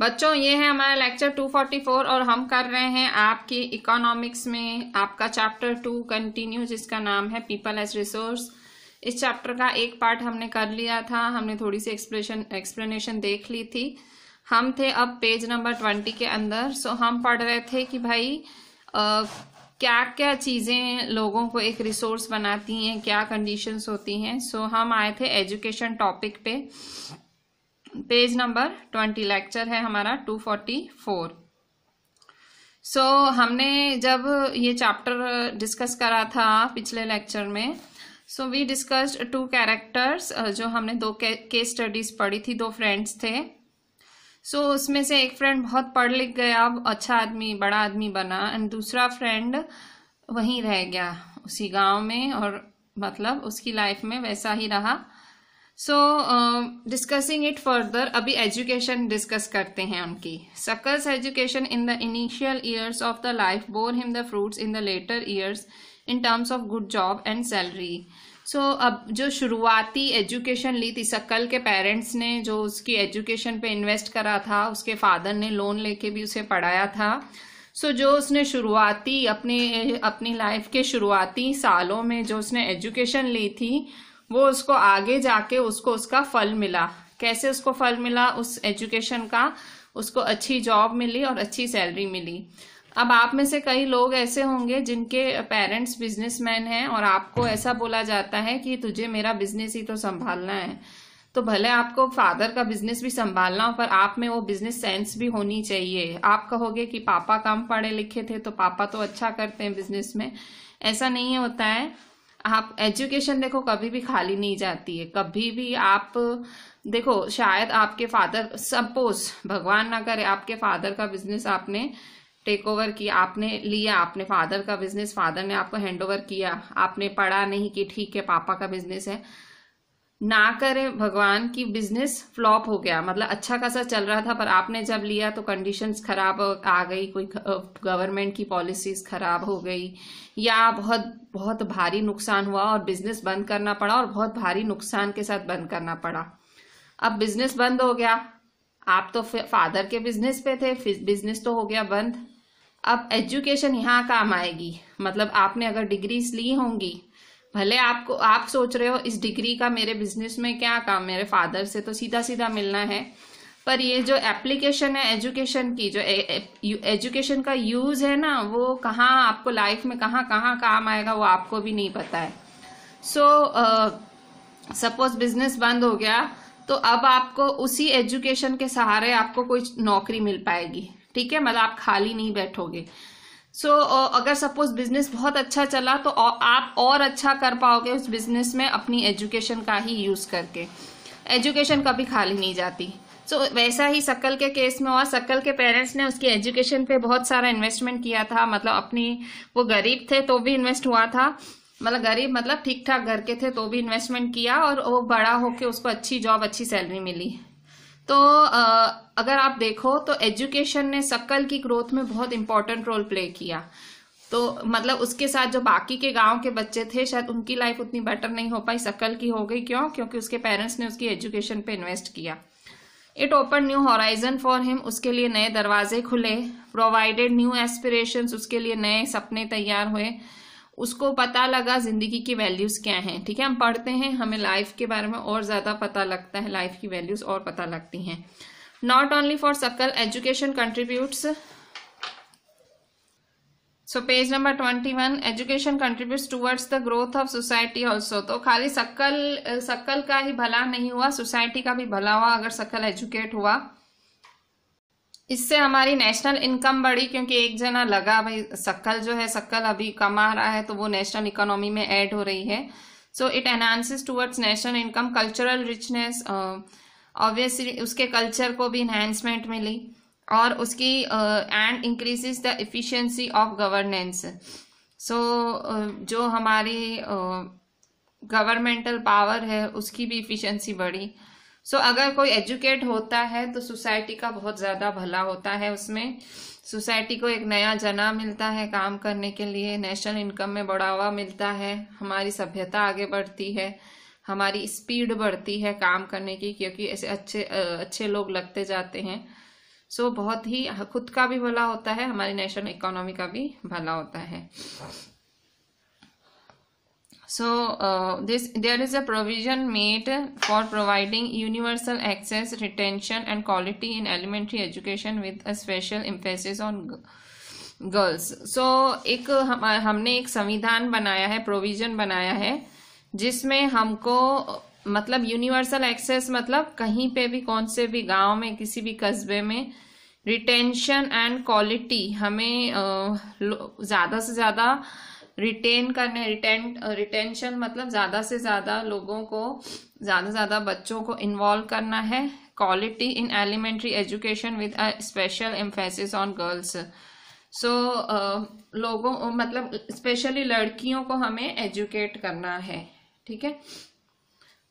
बच्चों ये है हमारा लेक्चर 244 और हम कर रहे हैं आपकी इकोनॉमिक्स में आपका चैप्टर टू कंटिन्यू जिसका नाम है पीपल एज रिसोर्स इस चैप्टर का एक पार्ट हमने कर लिया था हमने थोड़ी सी एक्सप्रेशन एक्सप्लेनेशन देख ली थी हम थे अब पेज नंबर ट्वेंटी के अंदर सो हम पढ़ रहे थे कि भाई आ, क्या क्या चीज़ें लोगों को एक रिसोर्स बनाती हैं क्या कंडीशंस होती हैं सो हम आए थे एजुकेशन टॉपिक पे पेज नंबर ट्वेंटी लेक्चर है हमारा टू फोर्टी फोर सो हमने जब ये चैप्टर डिस्कस करा था पिछले लेक्चर में so we discussed two characters जो हमने दो केस स्टडीज पढ़ी थी दो फ्रेंड्स थे सो so, उसमें से एक फ्रेंड बहुत पढ़ लिख गया अब अच्छा आदमी बड़ा आदमी बना एंड दूसरा फ्रेंड वहीं रह गया उसी गांव में और मतलब उसकी लाइफ में वैसा ही रहा सो डिस्कसिंग इट फर्दर अभी एजुकेशन डिस्कस करते हैं उनकी Sakal's education in the initial years of the life bore him the fruits in the later years in terms of good job and salary so अब जो शुरुआती एजुकेशन ली थी सकल के पेरेंट्स ने जो उसकी एजुकेशन पे इन्वेस्ट करा था उसके फादर ने लोन लेके भी उसे पढ़ाया था सो so, जो उसने शुरुआती अपने अपनी लाइफ के शुरुआती सालों में जो उसने एजुकेशन ली थी वो उसको आगे जाके उसको उसका फल मिला कैसे उसको फल मिला उस एजुकेशन का उसको अच्छी जॉब मिली और अच्छी सैलरी मिली अब आप में से कई लोग ऐसे होंगे जिनके पेरेंट्स बिजनेसमैन हैं और आपको ऐसा बोला जाता है कि तुझे मेरा बिजनेस ही तो संभालना है तो भले आपको फादर का बिजनेस भी संभालना हो पर आप में वो बिजनेस सेंस भी होनी चाहिए आप कहोगे कि पापा कम पढ़े लिखे थे तो पापा तो अच्छा करते हैं बिजनेस में ऐसा नहीं होता है आप एजुकेशन देखो कभी भी खाली नहीं जाती है कभी भी आप देखो शायद आपके फादर सपोज भगवान ना करे आपके फादर का बिजनेस आपने टेक ओवर किया आपने लिया आपने फादर का बिजनेस फादर ने आपको हैंड ओवर किया आपने पढ़ा नहीं कि ठीक है पापा का बिजनेस है ना करें भगवान की बिजनेस फ्लॉप हो गया मतलब अच्छा खासा चल रहा था पर आपने जब लिया तो कंडीशंस खराब आ गई कोई गवर्नमेंट की पॉलिसीज खराब हो गई या बहुत बहुत भारी नुकसान हुआ और बिजनेस बंद करना पड़ा और बहुत भारी नुकसान के साथ बंद करना पड़ा अब बिजनेस बंद हो गया आप तो फादर के बिजनेस पे थे बिजनेस तो हो गया बंद अब एजुकेशन यहाँ काम आएगी मतलब आपने अगर डिग्रीज ली होंगी भले आपको आप सोच रहे हो इस डिग्री का मेरे बिजनेस में क्या काम मेरे फादर से तो सीधा सीधा मिलना है पर ये जो एप्लीकेशन है एजुकेशन की जो एजुकेशन का यूज है ना वो कहाँ आपको लाइफ में कहाँ कहाँ काम आएगा वो आपको भी नहीं पता है सो सपोज बिजनेस बंद हो गया तो अब आपको उसी एजुकेशन के सहारे आपको कोई नौकरी मिल पाएगी ठीक है मतलब आप खाली नहीं बैठोगे सो so, uh, अगर सपोज बिजनेस बहुत अच्छा चला तो uh, आप और अच्छा कर पाओगे उस बिजनेस में अपनी एजुकेशन का ही यूज करके एजुकेशन कभी खाली नहीं जाती सो so, वैसा ही सकल के केस में हुआ सकल के पेरेंट्स ने उसकी एजुकेशन पे बहुत सारा इन्वेस्टमेंट किया था मतलब अपनी वो गरीब थे तो भी इन्वेस्ट हुआ था मतलब गरीब मतलब ठीक ठाक घर के थे तो भी इन्वेस्टमेंट किया और वो बड़ा होके उसको अच्छी जॉब अच्छी सैलरी मिली तो अगर आप देखो तो एजुकेशन ने सकल की ग्रोथ में बहुत इंपॉर्टेंट रोल प्ले किया तो मतलब उसके साथ जो बाकी के गांव के बच्चे थे शायद उनकी लाइफ उतनी बेटर नहीं हो पाई सकल की हो गई क्यों क्योंकि उसके पेरेंट्स ने उसकी एजुकेशन पे इन्वेस्ट किया it open new horizon for him उसके लिए नए दरवाजे खुले प्रोवाइडेड न्यू एस्पिरेशंस उसके लिए नए सपने तैयार हुए उसको पता लगा ज़िंदगी की वैल्यूज़ क्या हैं ठीक है हम पढ़ते हैं हमें लाइफ के बारे में और ज़्यादा पता लगता है लाइफ की वैल्यूज़ और पता लगती हैं not only for Sakal education contributes so page number twenty one education contribute towards the growth of society also तो खाली सकल सकल का ही भला नहीं हुआ सोसाइटी का भी भला हुआ अगर सकल एजुकेट हुआ इससे हमारी नेशनल इनकम बढ़ी क्योंकि एक जना लगा भाई सक्कल जो है सक्कल अभी कमा रहा है तो वो नेशनल इकोनॉमी में ऐड हो रही है so it enhances towards national income cultural richness obviously उसके कल्चर को भी इन्हांसमेंट मिली और उसकी and increases the efficiency of governance so जो हमारी गवर्नमेंटल uh, पावर है उसकी भी इफिशियंसी बढ़ी सो so, अगर कोई एजुकेट होता है तो सोसाइटी का बहुत ज़्यादा भला होता है उसमें सोसाइटी को एक नया जना मिलता है काम करने के लिए नेशनल इनकम में बढ़ावा मिलता है हमारी सभ्यता आगे बढ़ती है हमारी स्पीड बढ़ती है काम करने की क्योंकि ऐसे अच्छे अच्छे लोग लगते जाते हैं सो so, बहुत ही खुद का भी भला होता है हमारी नेशनल इकोनॉमी का भी भला होता है so uh, this there is a provision made for providing universal access retention and quality in elementary education with a special emphasis on girls so so, एक हम, हमने एक संविधान बनाया है प्रोविजन बनाया है जिसमें हमको मतलब यूनिवर्सल एक्सेस मतलब कहीं पे भी कौन से भी गांव में किसी भी कस्बे में रिटेंशन एंड क्वालिटी हमें ज़्यादा से ज़्यादा रिटेन करने रिटेन रिटेंशन मतलब ज़्यादा से ज़्यादा लोगों को ज़्यादा से ज़्यादा बच्चों को इन्वॉल्व करना है quality in elementary education with a special emphasis on girls so लोगों मतलब स्पेशली लड़कियों को हमें एजुकेट करना है ठीक है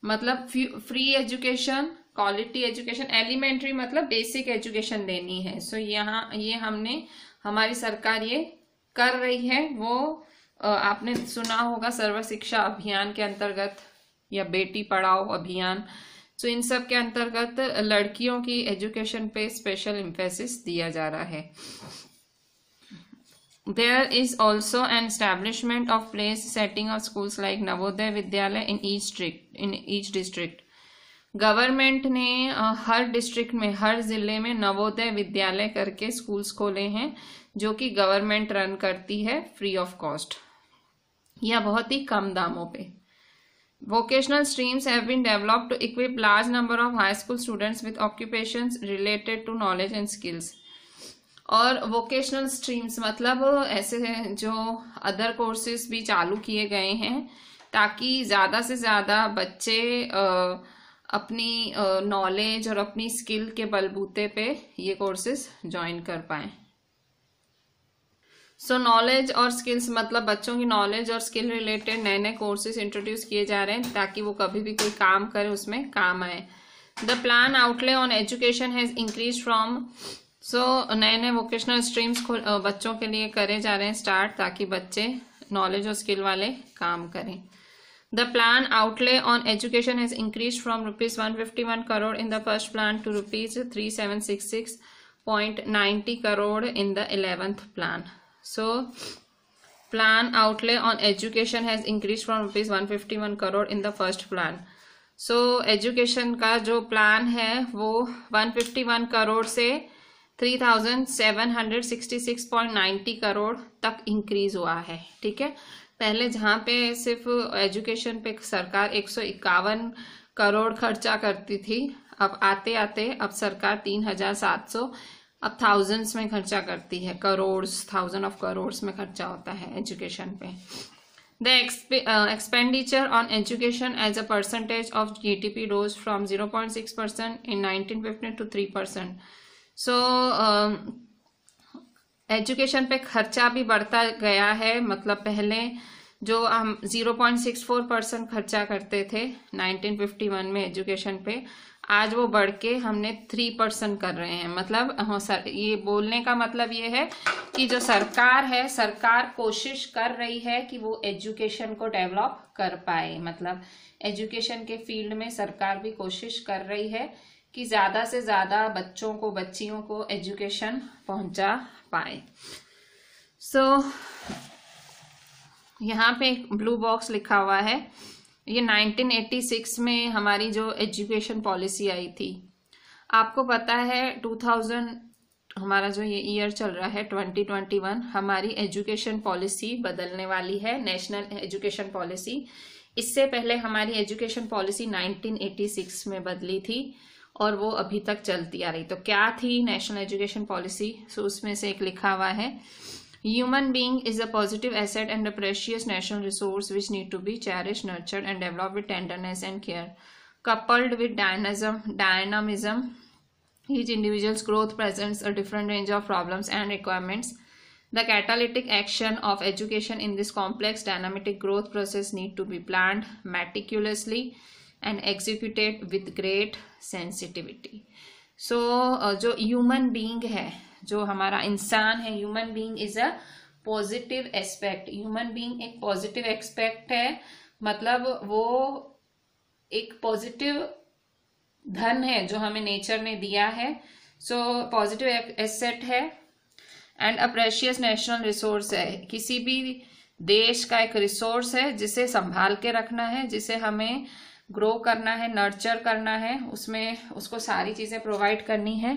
मतलब free education quality education elementary मतलब बेसिक एजुकेशन देनी है सो so, यहाँ ये हमने हमारी सरकार ये कर रही है वो आपने सुना होगा सर्व शिक्षा अभियान के अंतर्गत या बेटी पढ़ाओ अभियान सो इन सब के अंतर्गत लड़कियों की एजुकेशन पे स्पेशल इम्फेसिस दिया जा रहा है there is also an establishment of place setting of schools like Navodaya Vidyalaya in each district in each district government ने हर डिस्ट्रिक्ट में हर ज़िले में नवोदय विद्यालय करके स्कूल्स खोले हैं जो कि गवर्नमेंट रन करती है फ्री ऑफ कॉस्ट या बहुत ही कम दामों पे vocational streams have been developed to equip large number of high school students with occupation related to knowledge and skills और वोकेशनल स्ट्रीम्स मतलब ऐसे जो अदर कोर्सेज भी चालू किए गए हैं ताकि ज़्यादा से ज़्यादा बच्चे अपनी नॉलेज और अपनी स्किल के बलबूते पे ये कोर्सेज ज्वाइन कर पाएँ सो नॉलेज और स्किल्स मतलब बच्चों की नॉलेज और स्किल रिलेटेड नए नए कोर्सेज इंट्रोड्यूस किए जा रहे हैं ताकि वो कभी भी कोई काम करे उसमें काम आए the plan outlay on education has increase from so नए नए वोकेशनल स्ट्रीम्स बच्चों के लिए करे जा रहे हैं स्टार्ट ताकि बच्चे नॉलेज और स्किल वाले काम करें from rupees one fifty one crore in the first plan to rupees three seven six six point ninety crore in the eleventh plan So plan outlay on education has increased from rupees 151 crore in the first plan. So so, education का जो plan है वो 151 करोड़ से 3766.90 करोड़ तक increase हुआ है ठीक है पहले जहाँ पे सिर्फ एजुकेशन पे सरकार एक करोड़ खर्चा करती थी अब आते आते अब सरकार तीन हजार सात सौ अब थाउजेंड्स में खर्चा करती है करोड़ थाउजेंड ऑफ करोड़ में खर्चा होता है एजुकेशन पे the expenditure on education as a percentage of G T P rose from zero point six percent in nineteen fifty two three percent so education पे खर्चा भी बढ़ता गया है मतलब पहले जो हम zero point six four percent खर्चा करते थे नाइनटीन फिफ्टी वन में एजुकेशन पे आज वो बढ़ के हमने थ्री परसेंट कर रहे हैं मतलब हाँ सर ये बोलने का मतलब ये है कि जो सरकार है सरकार कोशिश कर रही है कि वो एजुकेशन को डेवलप कर पाए मतलब एजुकेशन के फील्ड में सरकार भी कोशिश कर रही है कि ज़्यादा से ज़्यादा बच्चों को बच्चियों को एजुकेशन पहुंचा पाए सो so, यहाँ पे ब्लू बॉक्स लिखा हुआ है ये 1986 में हमारी जो एजुकेशन पॉलिसी आई थी आपको पता है 2000 हमारा जो ये ईयर चल रहा है 2021 हमारी एजुकेशन पॉलिसी बदलने वाली है नेशनल एजुकेशन पॉलिसी इससे पहले हमारी एजुकेशन पॉलिसी 1986 में बदली थी और वो अभी तक चलती आ रही तो क्या थी नेशनल एजुकेशन पॉलिसी सो उसमें से एक लिखा हुआ है Human being is a positive asset and a precious national resource which need to be cherished, nurtured and developed with tenderness and care. Coupled with dynamism, dynamism each individual's growth presents a different range of problems and requirements. The catalytic action of education in this complex dynamic growth process need to be planned meticulously and executed with great sensitivity. so, uh, जो human being है जो हमारा इंसान है human being is a positive aspect human being एक positive expect है मतलब वो एक पॉजिटिव धन है जो हमें नेचर ने दिया है सो पॉजिटिव एसेट है and a precious national resource है किसी भी देश का एक रिसोर्स है जिसे संभाल के रखना है जिसे हमें ग्रो करना है नर्चर करना है उसमें उसको सारी चीज़ें प्रोवाइड करनी है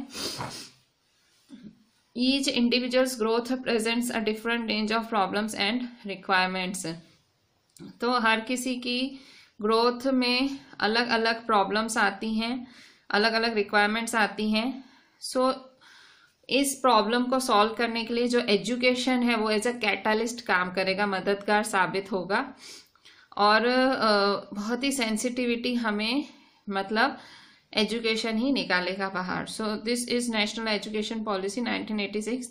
each individual's growth presents a different range of problem and requirements तो हर किसी की ग्रोथ में अलग अलग प्रॉब्लम्स आती हैं अलग अलग रिक्वायरमेंट्स आती हैं सो so, इस प्रॉब्लम को सॉल्व करने के लिए जो एजुकेशन है वो एज अ कैटालिस्ट काम करेगा मददगार साबित होगा और बहुत ही सेंसिटिविटी हमें मतलब एजुकेशन ही निकालेगा बाहर so this is national education policy 1986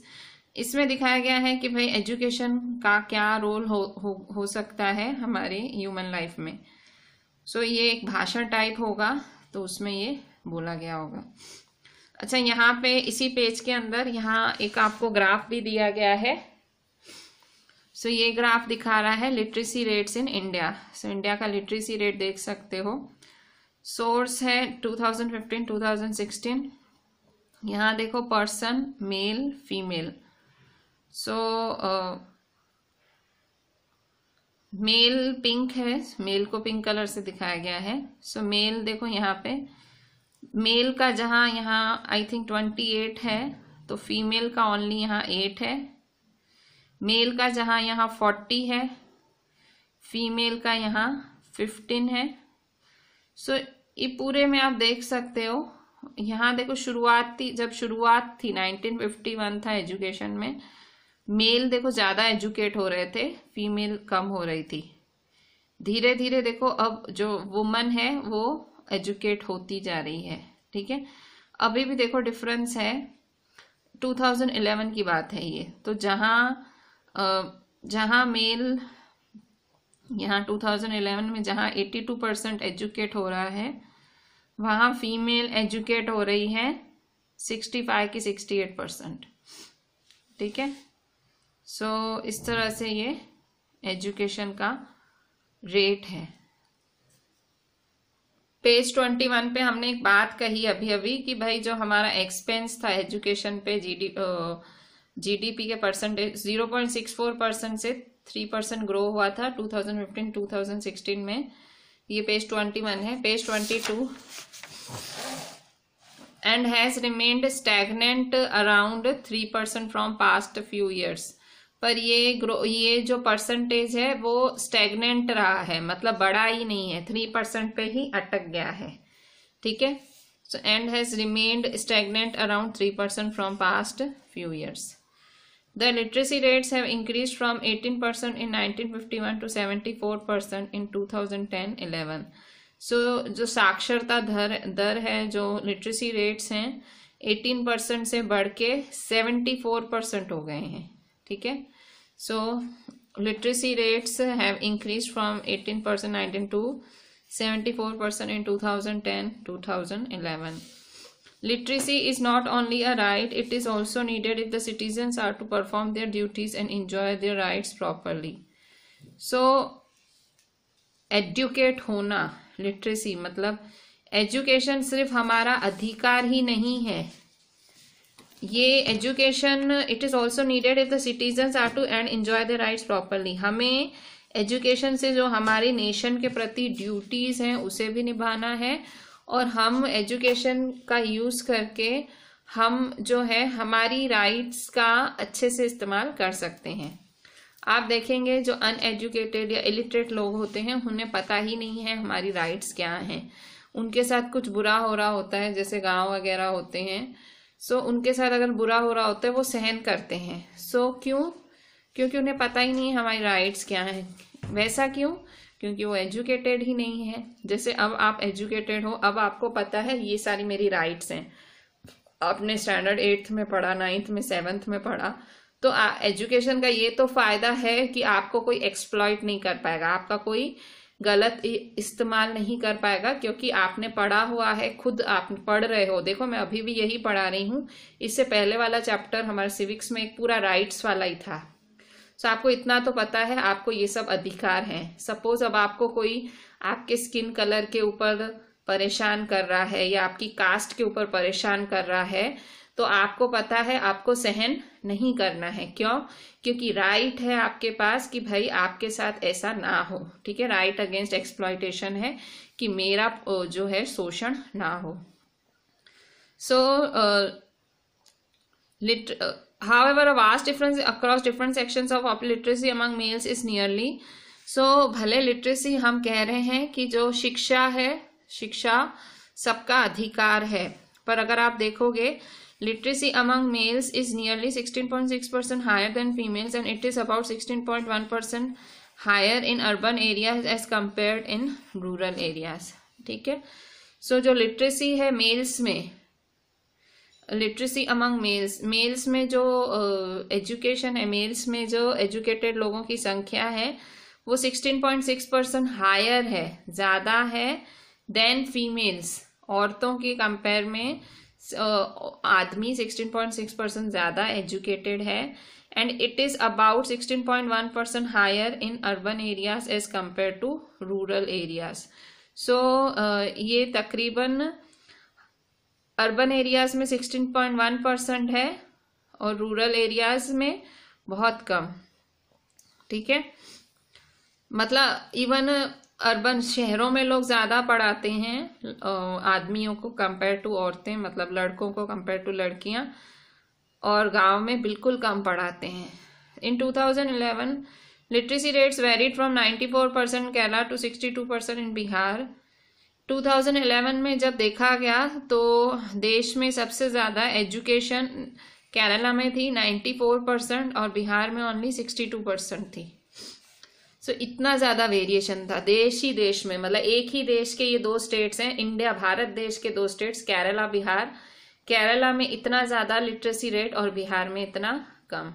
इसमें दिखाया गया है कि भाई एजुकेशन का क्या रोल हो हो, हो सकता है हमारे ह्यूमन लाइफ में सो so, ये एक भाषण टाइप होगा तो उसमें ये बोला गया होगा अच्छा यहाँ पे इसी पेज के अंदर यहाँ एक आपको ग्राफ भी दिया गया है सो so, ये ग्राफ दिखा रहा है literacy rates in India so India का लिटरेसी रेट देख सकते हो सोर्स है 2015-2016 यहाँ देखो person male female so male pink है मेल को पिंक कलर से दिखाया गया है सो so, मेल देखो यहाँ पे मेल का जहाँ यहाँ आई थिंक ट्वेंटी एट है तो फीमेल का ओनली यहाँ एट है मेल का जहाँ यहाँ फोर्टी है फीमेल का यहाँ फिफ्टीन है सो so, ये पूरे में आप देख सकते हो यहाँ देखो शुरुआत थी जब शुरुआत थी 1951 था एजुकेशन में मेल देखो ज़्यादा एजुकेट हो रहे थे फीमेल कम हो रही थी धीरे धीरे देखो अब जो वुमन है वो एजुकेट होती जा रही है ठीक है अभी भी देखो डिफरेंस है 2011 की बात है ये तो जहाँ जहाँ मेल यहाँ 2011 में जहाँ 82 परसेंट एजुकेट हो रहा है वहाँ फीमेल एजुकेट हो रही है 65 की 68 परसेंट ठीक है सो इस तरह से ये एजुकेशन का रेट है पेज ट्वेंटी वन पे हमने एक बात कही अभी अभी कि भाई जो हमारा एक्सपेंस था एजुकेशन पे जीडी जीडीपी के percentage zero point six four percent से थ्री परसेंट ग्रो हुआ था 2015-2016 में ये पेज ट्वेंटी वन है page twenty two and has remained stagnant around three percent from past few years पर ये ग्रो ये जो परसेंटेज है वो स्टेगनेंट रहा है मतलब बड़ा ही नहीं है थ्री परसेंट पे ही अटक गया है ठीक है so and has remained stagnant around three percent from past few years The literacy rates have increased from 18% in 1951 to 74% in 2010-11. So so, जो साक्षरता दर दर है जो लिटरेसी रेट्स हैं 18 परसेंट से बढ़ के 74 परसेंट हो गए हैं ठीक है so literacy rates have increase from 18 percent nineteen to 74 percent in 2010 2011 Literacy is not only a right, it is also needed if the citizens are to perform their duties and enjoy their rights properly. So, educate hona literacy matlab education sirf hamara adhikar hi nahi hai ये education it is also needed if the citizens are to and enjoy the rights properly हमें education से जो हमारी nation के प्रति duties हैं उसे भी निभाना है और हम एजुकेशन का यूज़ करके हम जो है हमारी राइट्स का अच्छे से इस्तेमाल कर सकते हैं आप देखेंगे जो अनएजुकेटेड या इलिटरेट लोग होते हैं उन्हें पता ही नहीं है हमारी राइट्स क्या हैं उनके साथ कुछ बुरा हो रहा होता है जैसे गांव वगैरह होते हैं सो उनके साथ अगर बुरा हो रहा होता है वो सहन करते हैं सो क्यों क्योंकि उन्हें पता ही नहीं है हमारी राइट्स क्या हैं वैसा क्यों क्योंकि वो एजुकेटेड ही नहीं है जैसे अब आप एजुकेटेड हो अब आपको पता है ये सारी मेरी राइट्स हैं आपने स्टैंडर्ड एट्थ में पढ़ा नाइन्थ में सेवन्थ में पढ़ा तो एजुकेशन का ये तो फ़ायदा है कि आपको कोई एक्सप्लॉयट नहीं कर पाएगा आपका कोई गलत इस्तेमाल नहीं कर पाएगा क्योंकि आपने पढ़ा हुआ है खुद आप पढ़ रहे हो देखो मैं अभी भी यही पढ़ा रही हूँ इससे पहले वाला चैप्टर हमारे सिविक्स में एक पूरा राइट्स वाला ही था सो so, आपको इतना तो पता है आपको ये सब अधिकार हैं सपोज अब आपको कोई आपके स्किन कलर के ऊपर परेशान कर रहा है या आपकी कास्ट के ऊपर परेशान कर रहा है तो आपको पता है आपको सहन नहीं करना है क्यों क्योंकि राइट है आपके पास कि भाई आपके साथ ऐसा ना हो ठीक है राइट अगेंस्ट एक्सप्लॉयटेशन है कि मेरा जो है शोषण ना हो so so, lit uh, however a vast difference across different sections of literacy among males is nearly so भले literacy हम कह रहे हैं कि जो शिक्षा है शिक्षा सबका अधिकार है पर अगर आप देखोगे literacy among males is nearly 16.6 percent higher than females and it is about 16.1 percent higher in urban areas as compared in rural areas ठीक है so, जो literacy है males में लिटरेसी अमंग मेल्स मेल्स में जो एजुकेशन है mails में जो एजुकेटेड लोगों की संख्या है वो sixteen point six percent higher है ज़्यादा है देन फीमेल्स औरतों के कंपेयर में आदमी सिक्सटीन पॉइंट सिक्स परसेंट ज़्यादा एजुकेटेड है and it is about sixteen point one percent higher in urban areas as compare to rural areas so ये तकरीबन अर्बन एरियाज़ में 16.1 परसेंट है और रूरल एरियाज़ में बहुत कम ठीक है मतलब इवन अर्बन शहरों में लोग ज़्यादा पढ़ाते हैं आदमियों को कंपेयर टू औरतें मतलब लड़कों को कंपेयर टू लड़कियां और गांव में बिल्कुल कम पढ़ाते हैं in 2011 literacy rates varied from 94 percent Kerala to 62 percent in Bihar 2011 में जब देखा गया तो देश में सबसे ज़्यादा एजुकेशन केरला में थी 94 परसेंट और बिहार में ओनली 62 परसेंट थी सो so, इतना ज़्यादा वेरिएशन था देश ही देश में मतलब एक ही देश के ये दो स्टेट्स हैं इंडिया भारत देश के दो स्टेट्स केरला बिहार केरला में इतना ज़्यादा लिटरेसी रेट और बिहार में इतना कम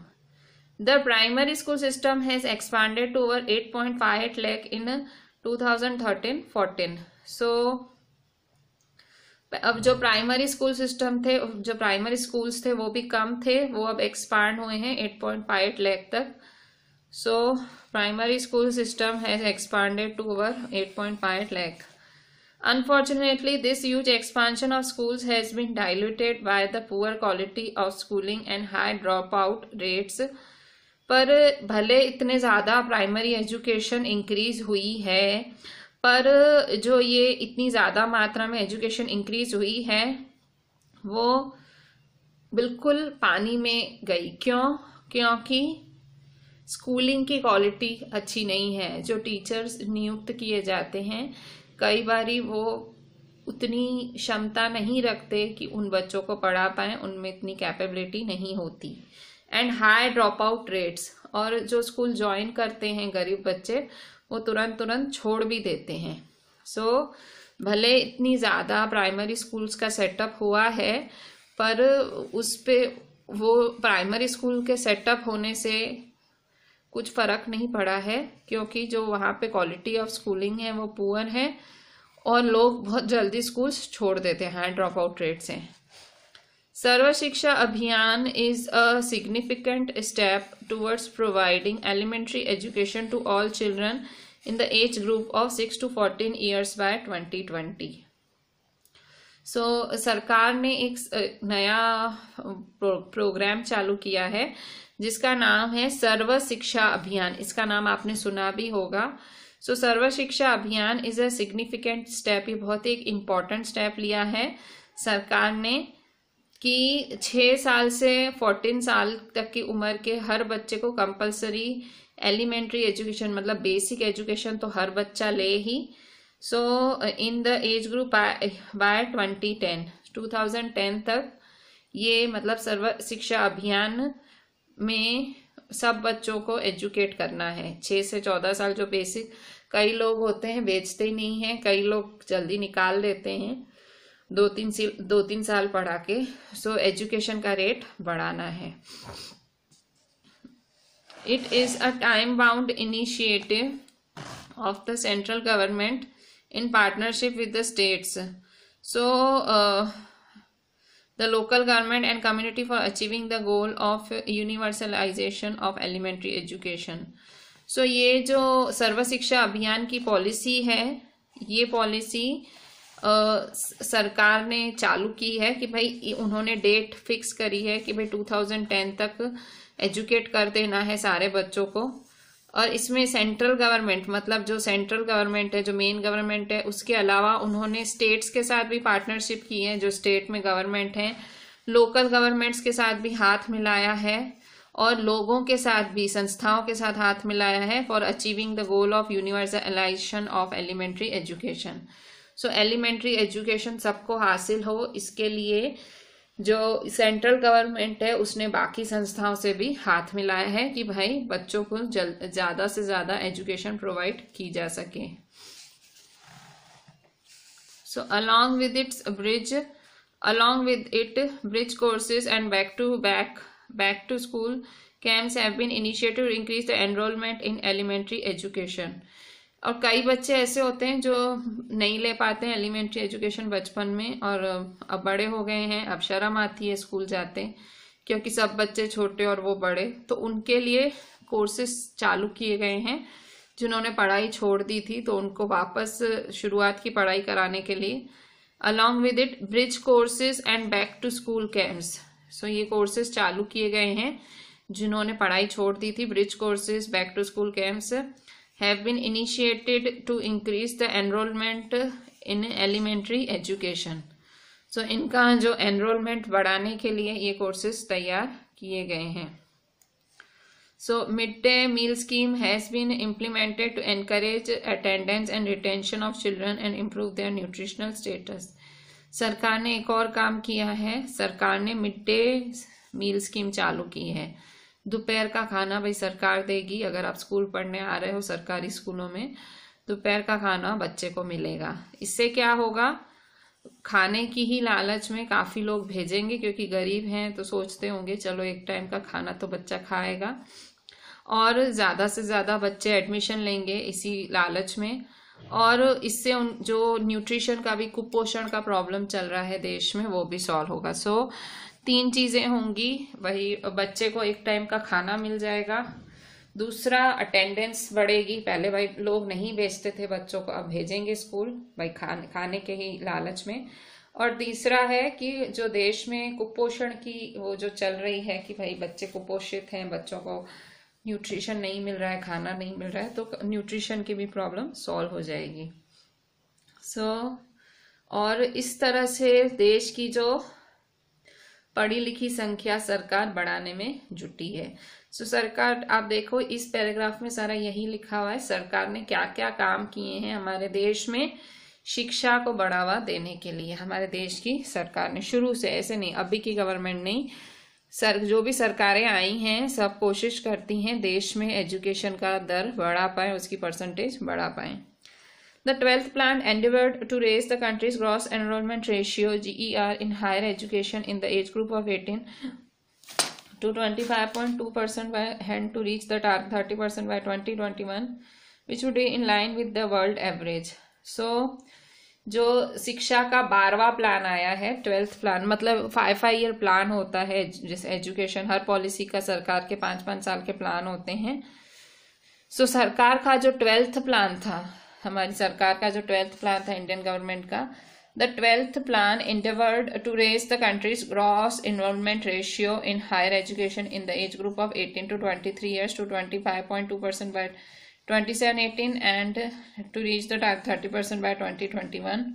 the primary school system has expanded to over eight point five eight in two thousand thirteen fourteen so so, अब जो प्राइमरी स्कूल सिस्टम थे जो प्राइमरी स्कूल्स थे वो भी कम थे वो अब एक्सपांड हुए हैं 8.5 लैख तक so primary school system has expanded to over 8.5 unfortunately this use expansion of school has been been by the poor quality of schooling and high drop out rates पर भले इतने ज़्यादा प्राइमरी एजुकेशन इंक्रीज हुई है पर जो ये इतनी ज़्यादा मात्रा में एजुकेशन इंक्रीज हुई है वो बिल्कुल पानी में गई क्यों क्योंकि स्कूलिंग की क्वालिटी अच्छी नहीं है जो टीचर्स नियुक्त किए जाते हैं कई बारी वो उतनी क्षमता नहीं रखते कि उन बच्चों को पढ़ा पाएँ उनमें इतनी कैपेबिलिटी नहीं होती and high drop out rates और जो स्कूल ज्वाइन करते हैं गरीब बच्चे वो तुरंत तुरंत छोड़ भी देते हैं सो so, भले इतनी ज़्यादा प्राइमरी स्कूल्स का सेटअप हुआ है पर उस पर वो प्राइमरी स्कूल के सेटअप होने से कुछ फ़र्क नहीं पड़ा है क्योंकि जो वहाँ पे क्वालिटी ऑफ स्कूलिंग है वो पुअर है और लोग बहुत जल्दी स्कूल्स छोड़ देते हैं ड्रॉप आउट रेट से Sarva Shiksha Abhiyan is a significant step towards providing elementary education to all children in the age group of 6 to 14 years by 2020 so so, सरकार ने एक नया प्रोग्राम चालू किया है जिसका नाम है सर्व शिक्षा अभियान इसका नाम आपने सुना भी होगा सो so, serve Shiksha Abhiyan is a significant step ये बहुत ही एक इम्पॉर्टेंट स्टेप लिया है सरकार ने कि छः साल से फोर्टीन साल तक की उम्र के हर बच्चे को कंपलसरी एलिमेंट्री एजुकेशन मतलब बेसिक एजुकेशन तो हर बच्चा ले ही so in the age group by twenty ten two thousand ten तक ये मतलब सर्व शिक्षा अभियान में सब बच्चों को एजुकेट करना है छः से चौदह साल जो बेसिक कई लोग होते हैं बेचते ही नहीं हैं कई लोग जल्दी निकाल देते हैं दो तीन दो तीन साल पढ़ा के सो so, एजुकेशन का रेट बढ़ाना है it is a time bound initiative of the central government in partnership with the states so uh, the local government and community for achieving the goal of universalization of elementary education so so, ये जो सर्व शिक्षा अभियान की policy है ये policy Uh, सरकार ने चालू की है कि भाई उन्होंने डेट फिक्स करी है कि भाई 2010 तक एजुकेट कर देना है सारे बच्चों को और इसमें सेंट्रल गवर्नमेंट मतलब जो सेंट्रल गवर्नमेंट है जो मेन गवर्नमेंट है उसके अलावा उन्होंने स्टेट्स के साथ भी पार्टनरशिप की है जो स्टेट में गवर्नमेंट है लोकल गवर्नमेंट्स के साथ भी हाथ मिलाया है और लोगों के साथ भी संस्थाओं के साथ हाथ मिलाया है for achieving the goal of universalisation of elementary education so elementary education सबको हासिल हो इसके लिए जो सेंट्रल गवर्नमेंट है उसने बाकी संस्थाओं से भी हाथ मिलाया है कि भाई बच्चों को ज्यादा से ज्यादा एजुकेशन प्रोवाइड की जा सके so along with its bridge along with it bridge courses and back to back back to school camps have been initiative increase the enrollment in elementary education और कई बच्चे ऐसे होते हैं जो नहीं ले पाते हैं एलिमेंट्री एजुकेशन बचपन में और अब बड़े हो गए हैं अब शर्म आती है स्कूल जाते क्योंकि सब बच्चे छोटे और वो बड़े तो उनके लिए कोर्सेस चालू किए गए हैं जिन्होंने पढ़ाई छोड़ दी थी तो उनको वापस शुरुआत की पढ़ाई कराने के लिए along with it bridge courses and back to school camps so ये कोर्सेज चालू किए गए हैं जिन्होंने पढ़ाई छोड़ दी थी bridge courses back to school camps have been initiated to increase the enrollment in elementary education. So इनका जो एनरोलमेंट बढ़ाने के लिए ये कोर्सेज तैयार किए गए हैं so mid day meal scheme has been implemented to encourage attendance and retention of children and improve their nutritional status सरकार ने एक और काम किया है सरकार ने मिड डे मील स्कीम चालू की है दोपहर का खाना भाई सरकार देगी अगर आप स्कूल पढ़ने आ रहे हो सरकारी स्कूलों में दोपहर का खाना बच्चे को मिलेगा इससे क्या होगा खाने की ही लालच में काफ़ी लोग भेजेंगे क्योंकि गरीब हैं तो सोचते होंगे चलो एक टाइम का खाना तो बच्चा खाएगा और ज़्यादा से ज़्यादा बच्चे एडमिशन लेंगे इसी लालच में और इससे उन जो न्यूट्रिशन का भी कुपोषण का प्रॉब्लम चल रहा है देश में वो भी सॉल्व होगा सो so, तीन चीज़ें होंगी वही बच्चे को एक टाइम का खाना मिल जाएगा दूसरा अटेंडेंस बढ़ेगी पहले भाई लोग नहीं भेजते थे बच्चों को अब भेजेंगे स्कूल भाई खाने खाने के ही लालच में और तीसरा है कि जो देश में कुपोषण की वो जो चल रही है कि भाई बच्चे कुपोषित हैं बच्चों को न्यूट्रिशन नहीं मिल रहा है खाना नहीं मिल रहा है तो न्यूट्रिशन की भी प्रॉब्लम सॉल्व हो जाएगी सो so, और इस तरह से देश की जो पढ़ी लिखी संख्या सरकार बढ़ाने में जुटी है सो सरकार आप देखो इस पैराग्राफ में सारा यही लिखा हुआ है सरकार ने क्या क्या काम किए हैं हमारे देश में शिक्षा को बढ़ावा देने के लिए हमारे देश की सरकार ने शुरू से ऐसे नहीं अभी की गवर्नमेंट नहीं सर जो भी सरकारें आई हैं सब कोशिश करती हैं देश में एजुकेशन का दर बढ़ा पाए उसकी परसेंटेज बढ़ा पाएं The 12th plan endeavored to raise the country's gross enrollment ratio GER in higher education in the age group of 18 to 25.2% by hand to reach the target 30% by 2021 which would be in line with the world average. So जो शिक्षा का बारवा plan आया है twelfth plan मतलब five five year plan होता है जैसे एजुकेशन हर पॉलिसी का सरकार के पाँच पाँच साल के प्लान होते हैं सो so, सरकार का जो ट्वेल्थ प्लान था हमारी सरकार का जो ट्वेल्थ प्लान था इंडियन गवर्नमेंट का the twelfth plan in endeavoured to raise the country's gross involvement ratio in higher education in the age group of eighteen to twenty three years to twenty five point two percent by twenty seven eighteen and to reach the thirty percent by twenty twenty one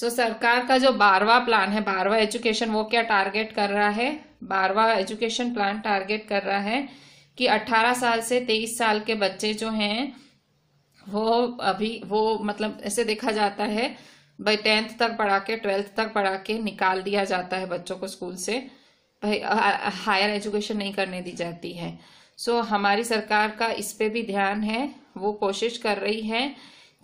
so सरकार का जो बारवा plan है बारहवा education वो क्या target कर रहा है बारहवा एजुकेशन प्लान टारगेट कर रहा है कि अट्ठारह साल से तेईस साल के बच्चे जो हैं वो अभी वो मतलब ऐसे देखा जाता है भाई टेंथ तक पढ़ा के ट्वेल्थ तक पढ़ा के निकाल दिया जाता है बच्चों को स्कूल से भाई हायर एजुकेशन नहीं करने दी जाती है सो so, हमारी सरकार का इस पर भी ध्यान है वो कोशिश कर रही है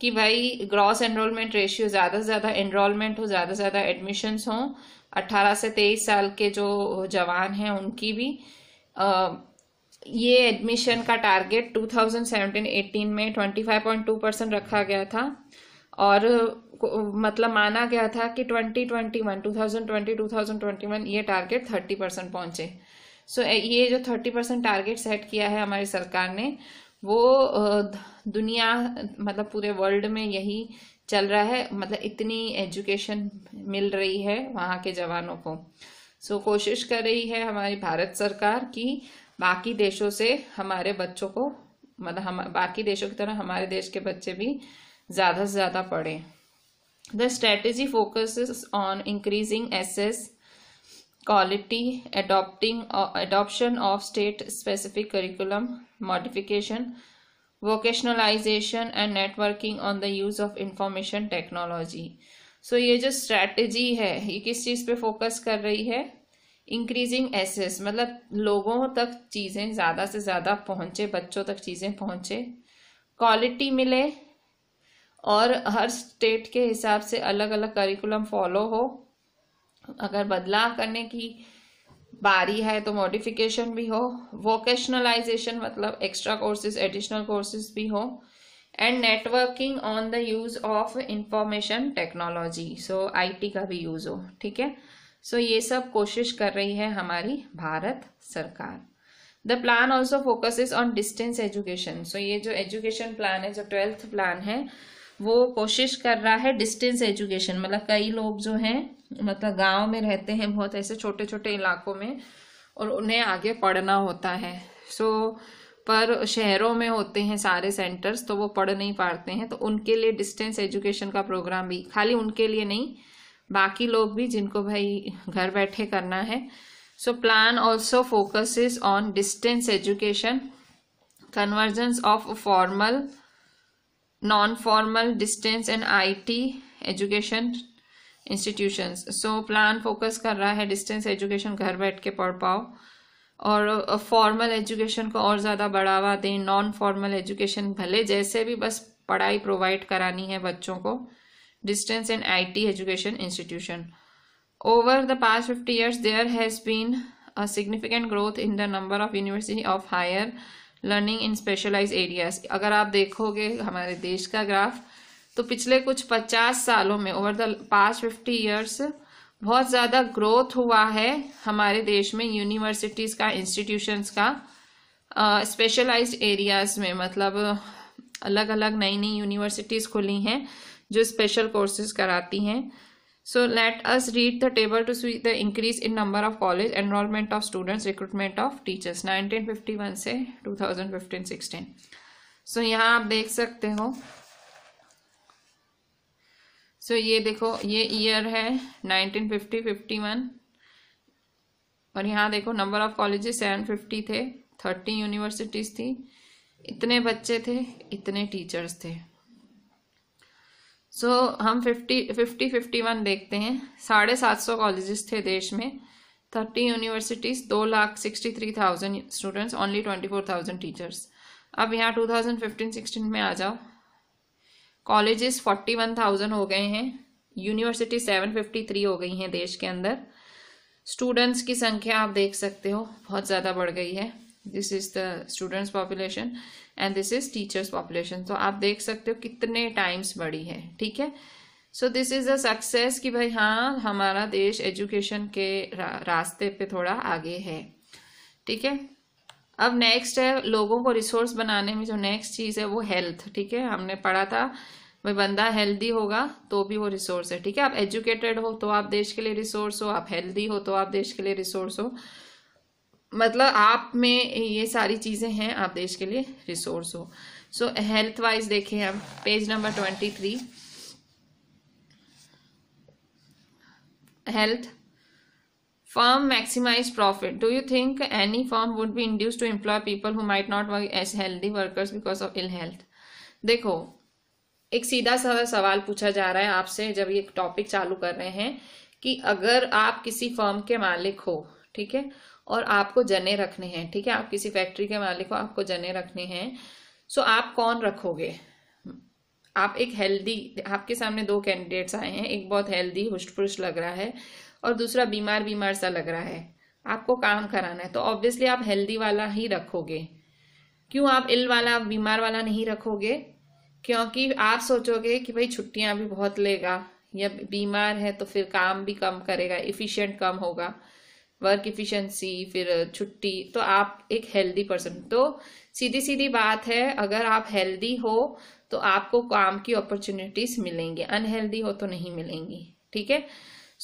कि भाई ग्रॉस एनरोलमेंट रेशियो ज़्यादा से ज़्यादा एनरोलमेंट हो ज़्यादा से ज़्यादा एडमिशन्स हों 18 से 23 साल के जो जवान हैं उनकी भी ये एडमिशन का टारगेट 2017-18 में 25.2 परसेंट रखा गया था और मतलब माना गया था कि 2021 2020 2021 ये टारगेट 30 परसेंट पहुंचे सो so, ये जो 30 परसेंट टारगेट सेट किया है हमारी सरकार ने वो दुनिया मतलब पूरे वर्ल्ड में यही चल रहा है मतलब इतनी एजुकेशन मिल रही है वहाँ के जवानों को सो so, कोशिश कर रही है हमारी भारत सरकार की बाकी देशों से हमारे बच्चों को मतलब हम बाकी देशों की तरह हमारे देश के बच्चे भी ज्यादा से ज्यादा पढ़े the strategy focus on increasing access quality adopting adoption of state specific curriculum modification vocationalisation and networking on the use of information technology so ये जो स्ट्रेटेजी है ये किस चीज पे फोकस कर रही है इंक्रीजिंग एसेस मतलब लोगों तक चीज़ें ज़्यादा से ज़्यादा पहुँचे बच्चों तक चीज़ें पहुँचे क्वालिटी मिले और हर स्टेट के हिसाब से अलग अलग करिकुलम फॉलो हो अगर बदलाव करने की बारी है तो मॉडिफिकेशन भी हो वोकेशनलाइजेशन मतलब एक्स्ट्रा कोर्सेज एडिशनल कोर्सेज भी हो and networking on the use of information technology so IT का भी यूज़ हो ठीक है सो ये सब कोशिश कर रही है हमारी भारत सरकार the plan also focus on distance education so ये जो एजुकेशन प्लान है जो ट्वेल्थ प्लान है वो कोशिश कर रहा है डिस्टेंस एजुकेशन मतलब कई लोग जो हैं मतलब गांव में रहते हैं बहुत ऐसे छोटे छोटे इलाकों में और उन्हें आगे पढ़ना होता है सो so, पर शहरों में होते हैं सारे सेंटर्स तो वो पढ़ नहीं पाते हैं तो उनके लिए डिस्टेंस एजुकेशन का प्रोग्राम भी खाली उनके लिए नहीं बाकी लोग भी जिनको भाई घर बैठे करना है so plan also focus on distance education of formal non formal distance and I T education institution so plan focus कर रहा है डिस्टेंस एजुकेशन घर बैठ के पढ़ पाओ और फॉर्मल uh, एजुकेशन को और ज़्यादा बढ़ावा दें नॉन फॉर्मल एजुकेशन भले जैसे भी बस पढ़ाई प्रोवाइड करानी है बच्चों को distance and IT education institution. Over the past 50 years, there has been a significant growth in the number of university of higher learning in specialized areas. अगर आप देखोगे हमारे देश का ग्राफ तो पिछले कुछ 50 सालों में over the past 50 years बहुत ज़्यादा growth हुआ है हमारे देश में universities का institutions का स्पेशलाइज्ड uh, एरियाज़ में मतलब अलग अलग नई नई यूनिवर्सिटीज़ खुली हैं जो स्पेशल कोर्सेज कराती हैं so let us read the table to see the increase in number of college enrollment of students recruitment of teachers 1951 से 2015-16 सो यहाँ आप देख सकते हो सो so, ये देखो ये ईयर है 1950-51 और यहाँ देखो number of college seven fifty थे थर्टी यूनिवर्सिटीज थी इतने बच्चे थे इतने टीचर्स थे सो so, हम फिफ्टी फिफ्टी फिफ्टी वन देखते हैं साढ़े सात सौ कॉलेजेस थे देश में थर्टी यूनिवर्सिटीज़ दो lakh sixty three thousand students only twenty four thousand teachers अब यहाँ टू थाउजेंड फिफ्टीन सिक्सटीन में आ जाओ कॉलेजेस फोर्टी वन थाउजेंड हो गए हैं यूनिवर्सिटी सेवन फिफ्टी थ्री हो गई हैं देश के अंदर स्टूडेंट्स की संख्या आप देख सकते हो बहुत ज़्यादा बढ़ गई है this is the students population and this is teachers population तो आप देख सकते हो कितने टाइम्स बड़ी है ठीक है so this is a success कि भाई हाँ हमारा देश एजुकेशन के रा, रास्ते पे थोड़ा आगे है ठीक है अब नेक्स्ट है लोगों को रिसोर्स बनाने में जो नेक्स्ट चीज़ है वो हेल्थ ठीक है हमने पढ़ा था भाई बंदा हेल्दी होगा तो भी वो रिसोर्स है ठीक है आप एजुकेटेड हो तो आप देश के लिए रिसोर्स हो आप हेल्दी हो तो आप देश के लिए रिसोर्स हो मतलब आप में ये सारी चीजें हैं आप देश के लिए रिसोर्स हो सो हेल्थ वाइज देखें हम page number twenty three health firm maximise profit do you think any firm would be induce to employ people who might not work as healthy workers because of ill health देखो एक सीधा सादा सवाल पूछा जा रहा है आपसे जब ये टॉपिक चालू कर रहे हैं कि अगर आप किसी फर्म के मालिक हो ठीक है और आपको जने रखने हैं ठीक है आप किसी फैक्ट्री के मालिक हो आपको जने रखने हैं सो आप कौन रखोगे आप एक हेल्दी आपके सामने दो कैंडिडेट्स आए हैं एक बहुत हेल्दी हुष्ट पुष्ट लग रहा है और दूसरा बीमार बीमार सा लग रहा है आपको काम कराना है तो ऑब्वियसली आप हेल्दी वाला ही रखोगे क्यों आप इल वाला बीमार वाला नहीं रखोगे क्योंकि आप सोचोगे कि भाई छुट्टियां भी बहुत लेगा या बीमार है तो फिर काम भी कम करेगा इफिशियंट कम होगा वर्क इफिशंसी फिर छुट्टी तो आप एक हेल्दी पर्सन तो सीधी सीधी बात है अगर आप हेल्दी हो तो आपको काम की अपॉर्चुनिटीज मिलेंगी अनहेल्दी हो तो नहीं मिलेंगी ठीक है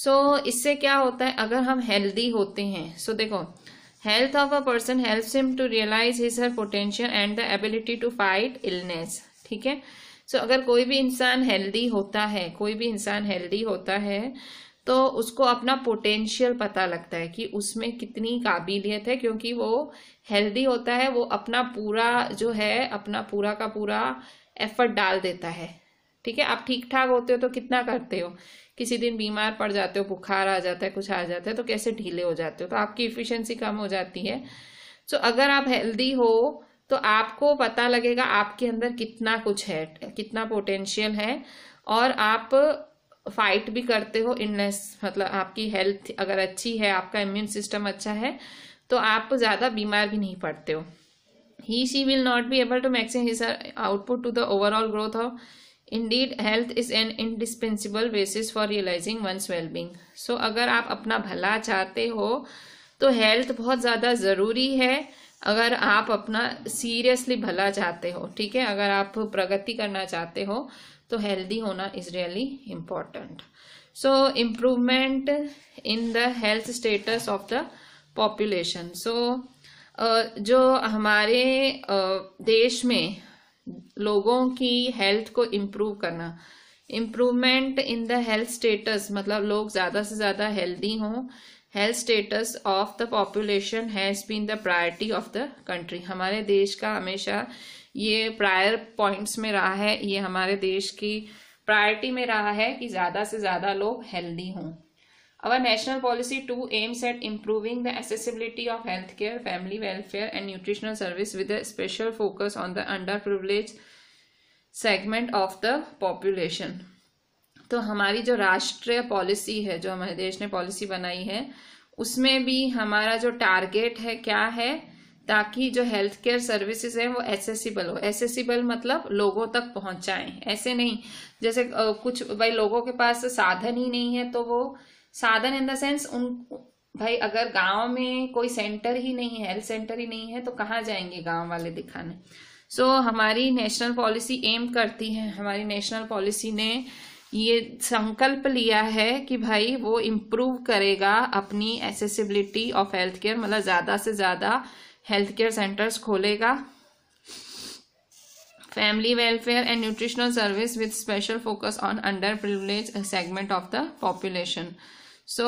सो इससे क्या होता है अगर हम हेल्दी होते हैं सो so, देखो health of a person help him to realise his her potential and the ability to fight illness ठीक है सो so, अगर कोई भी इंसान हेल्दी होता है कोई भी इंसान हेल्दी होता है तो उसको अपना पोटेंशियल पता लगता है कि उसमें कितनी काबिलियत है क्योंकि वो हेल्दी होता है वो अपना पूरा जो है अपना पूरा का पूरा एफर्ट डाल देता है ठीक है आप ठीक ठाक होते हो तो कितना करते हो किसी दिन बीमार पड़ जाते हो बुखार आ जाता है कुछ आ जाता है तो कैसे ढीले हो जाते हो तो आपकी इफिशियंसी कम हो जाती है सो so, अगर आप हेल्दी हो तो आपको पता लगेगा आपके अंदर कितना कुछ है कितना पोटेंशियल है और आप फाइट भी करते हो इनलेस मतलब आपकी हेल्थ अगर अच्छी है आपका इम्यून सिस्टम अच्छा है तो आप ज़्यादा बीमार भी नहीं पड़ते हो he she will not be able to maxim his output to the overall growth of indeed health is an indispensable basis for realising one's wellbeing so अगर आप अपना भला चाहते हो तो हेल्थ बहुत ज़्यादा ज़रूरी है अगर आप अपना सीरियसली भला चाहते हो ठीक है अगर आप प्रगति करना चाहते हो तो हेल्दी होना is really important so improvement in the health status of the population so जो हमारे uh, देश में लोगों की हेल्थ को इम्प्रूव करना improvement in the health status मतलब लोग ज़्यादा से ज़्यादा हेल्दी हों health status of the population has been the priority of the country हमारे देश का हमेशा ये प्रायर पॉइंट्स में रहा है ये हमारे देश की प्रायोरिटी में रहा है कि ज़्यादा से ज़्यादा लोग हेल्दी हों our national policy to aims at improving the accessibility of health care family welfare and nutritional service with special focus on the under privilege segment of the population तो हमारी जो राष्ट्रीय पॉलिसी है जो हमारे देश ने पॉलिसी बनाई है उसमें भी हमारा जो टारगेट है क्या है ताकि जो हेल्थ केयर सर्विसेज हैं वो एसेसिबल हो एसेसिबल मतलब लोगों तक पहुंचाएं ऐसे नहीं जैसे कुछ भाई लोगों के पास साधन ही नहीं है तो वो साधन इन द सेंस उन भाई अगर गांव में कोई सेंटर ही नहीं है हेल्थ सेंटर ही नहीं है तो कहाँ जाएंगे गांव वाले दिखाने सो so, हमारी नेशनल पॉलिसी एम करती है हमारी नेशनल पॉलिसी ने ये संकल्प लिया है कि भाई वो इम्प्रूव करेगा अपनी एसेसिबिलिटी ऑफ हेल्थ केयर मतलब ज़्यादा से ज़्यादा हेल्थ केयर सेंटर्स खोलेगा family welfare and nutritional service with special focus on under privilege segment of the population so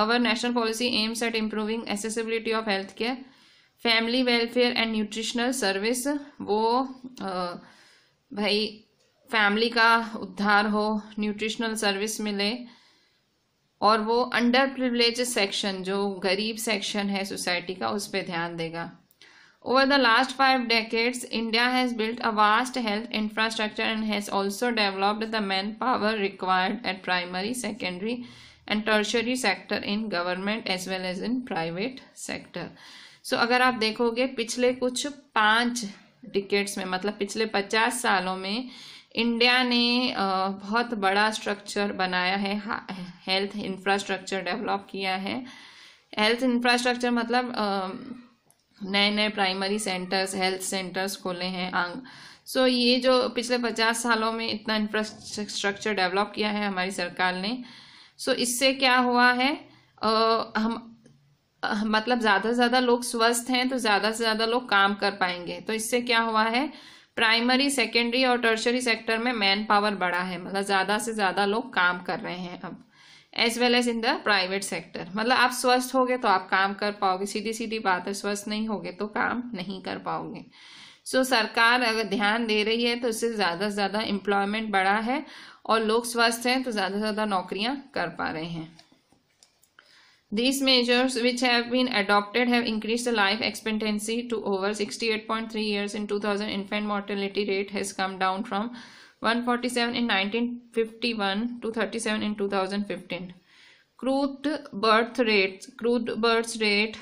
our national policy aims at improving accessibility of health care family welfare and nutritional service वो uh, भाई family का उद्धार हो nutritional service मिले uh, और वो under privilege section जो गरीब सेक्शन है सोसाइटी का उस पर ध्यान देगा over the last five decades India has built a vast health infrastructure and has also developed the man power required at primary secondary and tertiary sector in government as well as in private sector so अगर आप देखोगे पिछले कुछ पांच decades में मतलब पिछले पचास सालों में इंडिया ने बहुत बड़ा स्ट्रक्चर बनाया है हेल्थ इंफ्रास्ट्रक्चर डेवलप किया है हेल्थ इंफ्रास्ट्रक्चर मतलब नए नए प्राइमरी सेंटर्स हेल्थ सेंटर्स खोले हैं आंग सो so, ये जो पिछले पचास सालों में इतना इंफ्रास्ट्रक्चर डेवलप किया है हमारी सरकार ने सो so, इससे क्या हुआ है uh, हम मतलब ज़्यादा से ज़्यादा लोग स्वस्थ हैं तो ज़्यादा से ज़्यादा लोग काम कर पाएंगे तो इससे क्या हुआ है प्राइमरी सेकेंडरी और टर्शरी सेक्टर में मैन पावर बढ़ा है मतलब ज़्यादा से ज़्यादा लोग काम कर रहे हैं अब as well as in the private sector मतलब आप स्वस्थ हो तो आप काम कर पाओगे सीधी सीधी बात है स्वस्थ नहीं होगे तो काम नहीं कर पाओगे सो so, सरकार अगर ध्यान दे रही है तो इससे ज़्यादा से ज़्यादा एम्प्लॉयमेंट बढ़ा है और लोग स्वस्थ हैं तो ज़्यादा से ज़्यादा नौकरियां कर पा रहे हैं These measures which have been adopted have increased the life expectancy to over 68.3 years in 2000. Infant mortality rate has come down from 147 in 1951 to 37 in 2015. Crude birth rates, crude birth rate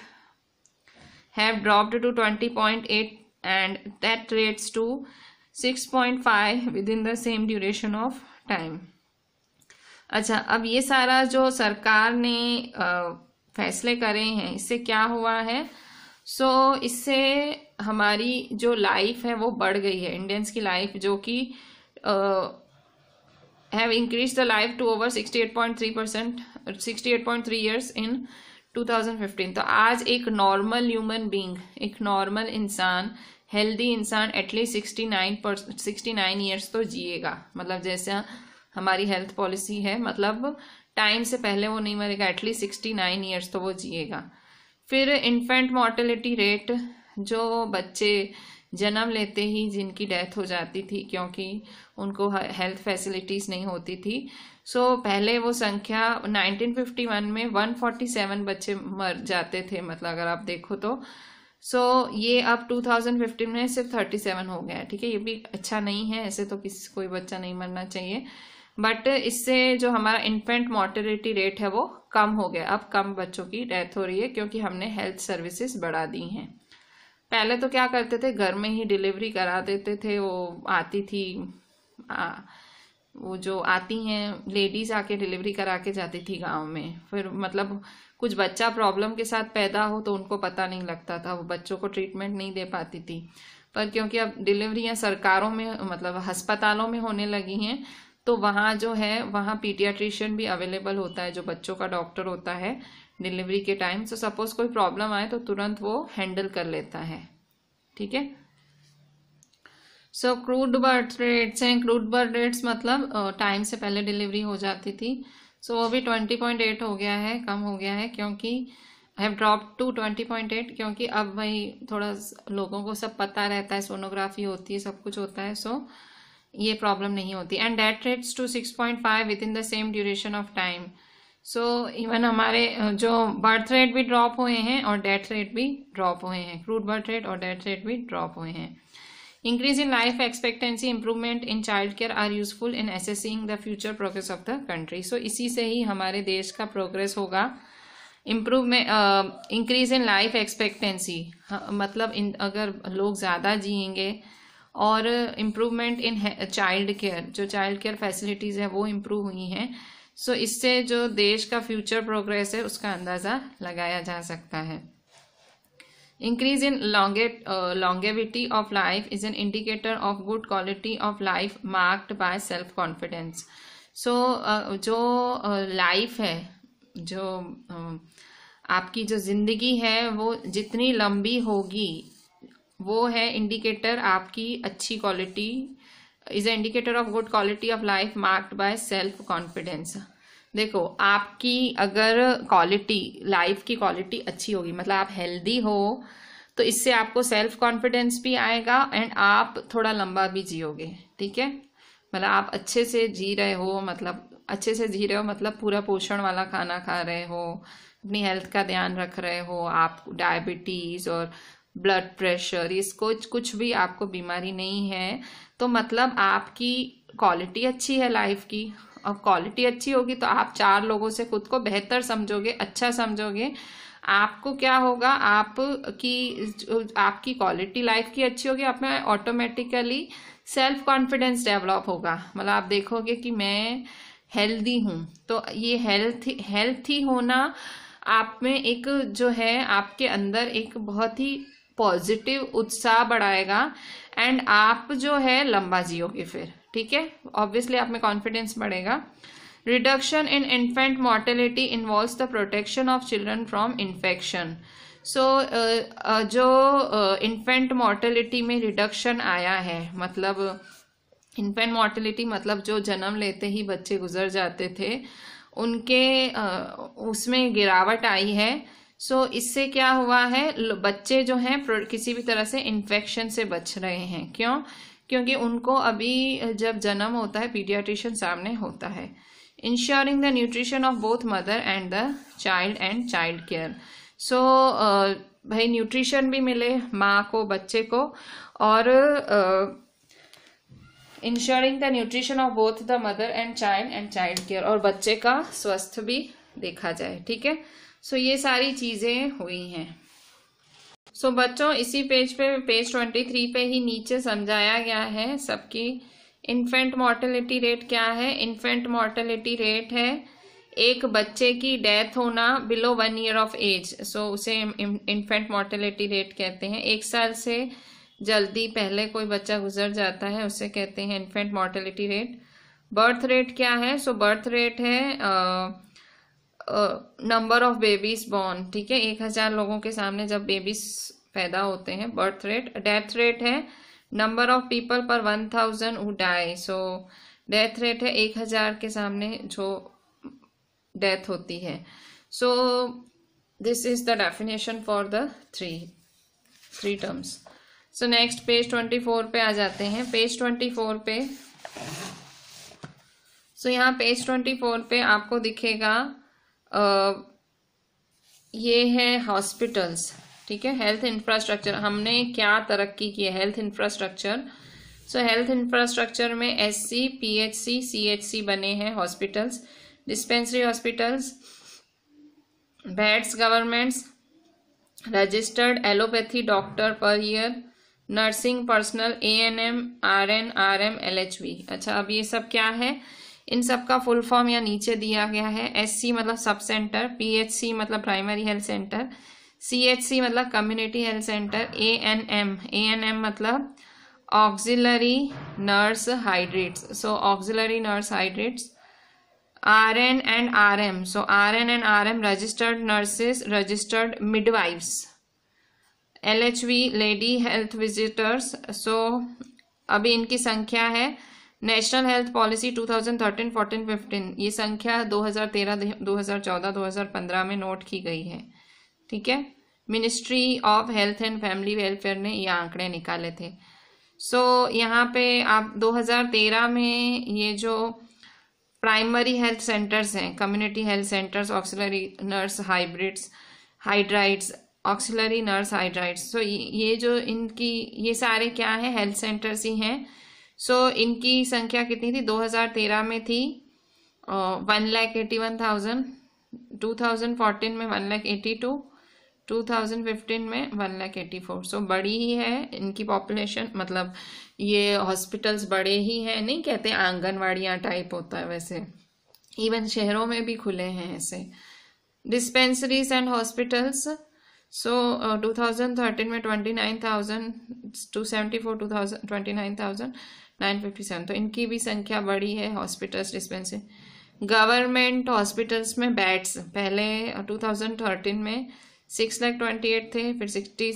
have dropped to 20.8 and death rates to 6.5 within the same duration of time. अच्छा अब ये सारा जो सरकार ने आ, फैसले करे हैं इससे क्या हुआ है सो so, इससे हमारी जो लाइफ है वो बढ़ गई है इंडियंस की लाइफ जो कि have increase the life to over sixty eight point three percent sixty eight point three years in two thousand fifteen तो आज एक नॉर्मल ह्यूमन बींग एक नॉर्मल इंसान हेल्दी इंसान एटलीस्ट सिक्सटी नाइन पर सिक्सटी नाइन ईयर्स तो जिएगा मतलब जैसा हमारी हेल्थ पॉलिसी है मतलब टाइम से पहले वो नहीं मरेगा एटलीस्ट सिक्सटी नाइन ईयर्स तो वो जिएगा फिर इन्फेंट मॉर्टेलिटी रेट जो बच्चे जन्म लेते ही जिनकी डेथ हो जाती थी क्योंकि उनको हेल्थ फैसिलिटीज़ नहीं होती थी सो so, पहले वो संख्या 1951 में 147 बच्चे मर जाते थे मतलब अगर आप देखो तो सो so, ये अब 2015 में सिर्फ 37 हो गया ठीक है ये भी अच्छा नहीं है ऐसे तो किसी कोई बच्चा नहीं मरना चाहिए बट इससे जो हमारा इन्फेंट मॉर्टेलिटी रेट है वो कम हो गया अब कम बच्चों की डेथ हो रही है क्योंकि हमने हेल्थ सर्विसेज बढ़ा दी हैं पहले तो क्या करते थे घर में ही डिलीवरी करा देते थे वो आती थी आ, वो जो आती हैं लेडीज आके डिलीवरी करा के जाती थी गांव में फिर मतलब कुछ बच्चा प्रॉब्लम के साथ पैदा हो तो उनको पता नहीं लगता था वो बच्चों को ट्रीटमेंट नहीं दे पाती थी पर क्योंकि अब डिलीवरियां सरकारों में मतलब अस्पतालों में होने लगी हैं तो वहाँ जो है वहाँ पीडियाट्रिशियन भी अवेलेबल होता है जो बच्चों का डॉक्टर होता है डिलीवरी के टाइम सो सपोज कोई प्रॉब्लम आए तो तुरंत वो हैंडल कर लेता है ठीक है सो क्रूड बर्थ रेट्स हैं क्रूड बर्थ रेट्स मतलब टाइम से पहले डिलीवरी हो जाती थी सो so, वो भी ट्वेंटी पॉइंट एट हो गया है कम हो गया है क्योंकि have drop to twenty point eight क्योंकि अब भाई थोड़ा लोगों को सब पता रहता है सोनोग्राफी होती है सब कुछ होता है सो so, ये प्रॉब्लम नहीं होती and death rates to six point five within the same duration of time so even हमारे जो बर्थ रेट भी ड्रॉप हुए हैं और डेथ रेट भी ड्रॉप हुए हैं क्रूड बर्थ रेट और डेथ रेट भी ड्रॉप हुए हैं increase in life expectancy improvement in child care are useful in assessing the future progress of the country so इसी से ही हमारे देश का प्रोग्रेस होगा improvement increase in life expectancy मतलब इन अगर लोग ज़्यादा जियेंगे और इम्प्रूवमेंट इन चाइल्ड केयर जो चाइल्ड केयर फैसिलिटीज़ है वो इम्प्रूव हुई हैं सो so, इससे जो देश का फ्यूचर प्रोग्रेस है उसका अंदाज़ा लगाया जा सकता है increase in long longevity of life is an indicator of good quality of life marked by self confidence so जो लाइफ uh, है जो uh, आपकी जो जिंदगी है वो जितनी लंबी होगी वो है इंडिकेटर आपकी अच्छी quality is indicator of good quality of life marked by self confidence देखो आपकी अगर क्वालिटी लाइफ की क्वालिटी अच्छी होगी मतलब आप हेल्दी हो तो इससे आपको सेल्फ कॉन्फिडेंस भी आएगा एंड आप थोड़ा लंबा भी जियोगे ठीक है मतलब आप अच्छे से जी रहे हो मतलब अच्छे से जी रहे हो मतलब पूरा पोषण वाला खाना खा रहे हो अपनी हेल्थ का ध्यान रख रहे हो आप डायबिटीज़ और ब्लड प्रेशर इसको कुछ भी आपको बीमारी नहीं है तो मतलब आपकी क्वालिटी अच्छी है लाइफ की और क्वालिटी अच्छी होगी तो आप चार लोगों से खुद को बेहतर समझोगे अच्छा समझोगे आपको क्या होगा आप की आपकी क्वालिटी लाइफ की अच्छी होगी आप में ऑटोमेटिकली सेल्फ कॉन्फिडेंस डेवलप होगा मतलब आप देखोगे कि मैं हेल्दी हूँ तो ये हेल्थ हेल्थी होना आप में एक जो है आपके अंदर एक बहुत ही पॉजिटिव उत्साह बढ़ाएगा एंड आप जो है लंबा जियोगे फिर ठीक है ऑब्वियसली आप में कॉन्फिडेंस बढ़ेगा reduction in infant mortality involve the protection of children from infection so जो इन्फेंट uh, मॉर्टेलिटी में रिडक्शन आया है मतलब इन्फेंट मॉर्टेलिटी मतलब जो जन्म लेते ही बच्चे गुजर जाते थे उनके uh, उसमें गिरावट आई है सो so, इससे क्या हुआ है बच्चे जो हैं किसी भी तरह से इन्फेक्शन से बच रहे हैं क्यों क्योंकि उनको अभी जब जन्म होता है पीडियाट्रिशियन सामने होता है ensuring the nutrition of both mother and the child and child care so भाई न्यूट्रिशन भी मिले माँ को बच्चे को और ensuring the nutrition of both the mother and child and child care और बच्चे का स्वस्थ भी देखा जाए ठीक है सो ये सारी चीज़ें हुई हैं सो बच्चों इसी पेज पे पेज ट्वेंटी थ्री पे ही नीचे समझाया गया है सबकी इन्फेंट मॉर्टेलिटी रेट क्या है इन्फेंट मॉर्टेलिटी रेट है एक बच्चे की डेथ होना below one year of age so उसे इन्फेंट मॉर्टेलिटी रेट कहते हैं एक साल से जल्दी पहले कोई बच्चा गुजर जाता है उसे कहते हैं infant mortality rate birth rate क्या है सो बर्थ रेट है uh, number of babies born ठीक है एक हजार लोगों के सामने जब बेबीज पैदा होते हैं बर्थ रेट डेथ रेट है number of people per one thousand who die so death rate है एक हजार के सामने जो डेथ होती है so this is the definition for the three three terms so next page twenty four पे आ जाते हैं पेज ट्वेंटी फोर पे सो so, यहाँ पेज ट्वेंटी फोर पे आपको दिखेगा ये है हॉस्पिटल्स ठीक है हेल्थ इंफ्रास्ट्रक्चर हमने क्या तरक्की की है health infrastructure so health infrastructure में S C P H C C H C बने हैं hospitals dispensary hospitals beds governments registered allopathy doctor per year nursing personnel A N M R N R M L H V अच्छा अब ये सब क्या है इन सब का फुल फॉर्म या नीचे दिया गया है एससी मतलब सब सेंटर पीएचसी मतलब प्राइमरी हेल्थ सेंटर सीएचसी मतलब community health centre A N M A N M मतलब auxiliary nurse hydrates so auxiliary nurse hydrates R N and R M so R N and R M registered nurses registered midwifes L H V lady health visitors so अभी इनकी संख्या है national health policy 2013, 14, 15 ये संख्या 2013, 2014, 2015 में note की गई है ठीक है ministry of health and family welfare ने ये आंकड़े निकाले थे सो so, यहाँ पे आप 2013 में ये जो प्राइमरी हेल्थ सेंटर्स हैं community health centres auxiliary nurse hybrids hydrides auxiliary nurse hydrides so ये जो इनकी ये सारे क्या है हेल्थ सेंटर्स ही हैं सो so, इनकी संख्या कितनी थी 2013 में थी one lakh eighty one thousand two thousand fourteen में one lakh eighty two two thousand fifteen में one lakh eighty four so बड़ी ही है इनकी पॉपुलेशन मतलब ये हॉस्पिटल्स बड़े ही हैं नहीं कहते आंगनवाड़ियाँ टाइप होता है वैसे इवन शहरों में भी खुले हैं ऐसे dispensaries and hospitals so two thousand thirteen में twenty nine thousand two seventy four two thousand twenty nine thousand nine fifty seven तो इनकी भी संख्या बढ़ी है हॉस्पिटल्स डिस्पेंसरी गवर्नमेंट हॉस्पिटल्स में बेड्स पहले टू थाउजेंड थर्टीन में सिक्स लैख ट्वेंटी एट थे फिर sixty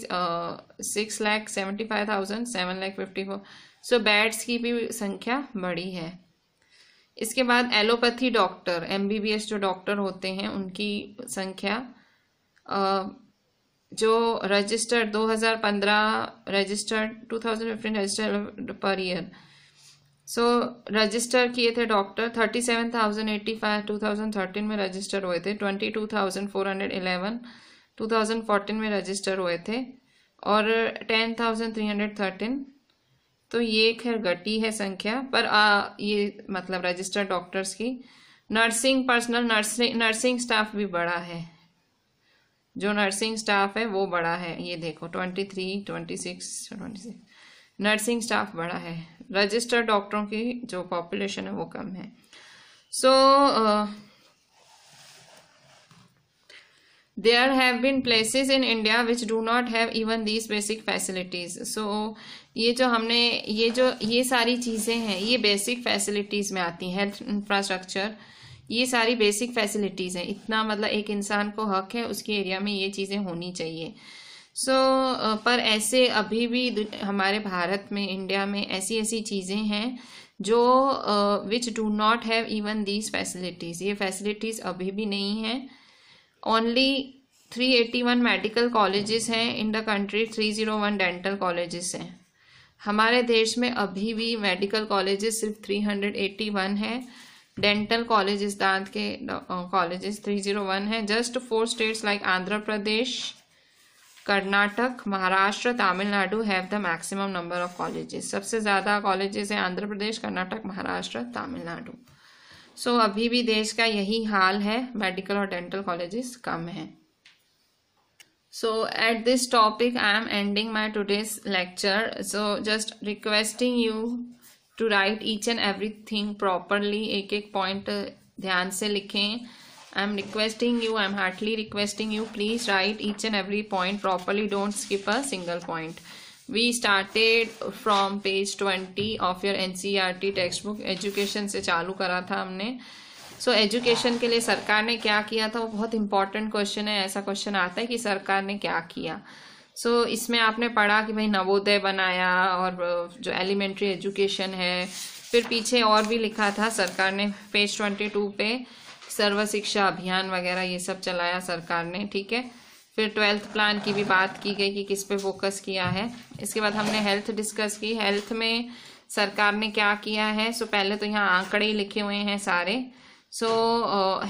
six lakh seventy five thousand seven lakh fifty four so beds की भी संख्या बढ़ी है इसके बाद एलोपैथी डॉक्टर एमबीबीएस जो डॉक्टर होते हैं उनकी संख्या जो registered 2015 registered 2015 registered per year so so, register किए थे doctor thirty seven thousand eighty five two thousand thirteen में रजिस्टर हुए थे twenty two thousand four hundred eleven two thousand fourteen में रजिस्टर हुए थे और ten thousand three hundred thirteen तो ये खैर घटी है संख्या पर आ, ये मतलब रजिस्टर डॉक्टर्स की nursing personnel nursing nursing staff भी बड़ा है जो नर्सिंग स्टाफ है वो बड़ा है ये देखो twenty three twenty six twenty six nursing staff बड़ा है रजिस्टर्ड डॉक्टरों की जो पॉपुलेशन है वो कम है so there have been places in India which do not have even these basic facilities so ये जो हमने ये जो ये सारी चीज़ें हैं ये बेसिक फैसिलिटीज़ में आती हैं हेल्थ इंफ्रास्ट्रक्चर ये सारी बेसिक फैसिलिटीज़ हैं इतना मतलब एक इंसान को हक है उसके एरिया में ये चीज़ें होनी चाहिए सो so, पर ऐसे अभी भी हमारे भारत में इंडिया में ऐसी ऐसी चीज़ें हैं जो which do not have even these facilities ये फैसिलिटीज़ अभी भी नहीं हैं only three eighty one medical colleges हैं in the country three zero one dental colleges हैं हमारे देश में अभी भी मेडिकल कॉलेजेस सिर्फ थ्री हंड्रेड एट्टी वन है डेंटल कॉलेजेस दांत के कॉलेजेस थ्री ज़ीरो वन है just four states like Andhra Pradesh Karnataka Maharashtra Tamil Nadu have the maximum number of colleges सबसे ज़्यादा कॉलेजेस हैं आंध्र प्रदेश कर्नाटक महाराष्ट्र तमिलनाडु सो so, अभी भी देश का यही हाल है मेडिकल और डेंटल कॉलेजेस कम हैं at this topic I am ending my today's lecture so just requesting you to write each and every thing properly एक एक पॉइंट ध्यान से लिखें i am requesting you i am heartily requesting you please write each and every point properly don't skip a single point we started from page 20 of your ncrt textbook education से चालू करा था हमने सो so, education के लिए सरकार ने क्या किया था वो बहुत इंपॉर्टेंट क्वेश्चन है ऐसा क्वेश्चन आता है कि सरकार ने क्या किया सो so, इसमें आपने पढ़ा कि भाई नवोदय बनाया और जो एलिमेंट्री एजुकेशन है फिर पीछे और भी लिखा था सरकार ने पेज ट्वेंटी टू पे सर्व शिक्षा अभियान वगैरह ये सब चलाया सरकार ने ठीक है फिर ट्वेल्थ प्लान की भी बात की गई कि किस पे फोकस किया है इसके बाद हमने हेल्थ डिस्कस की हेल्थ में सरकार ने क्या किया है सो पहले तो यहाँ आंकड़े ही लिखे हुए हैं सारे सो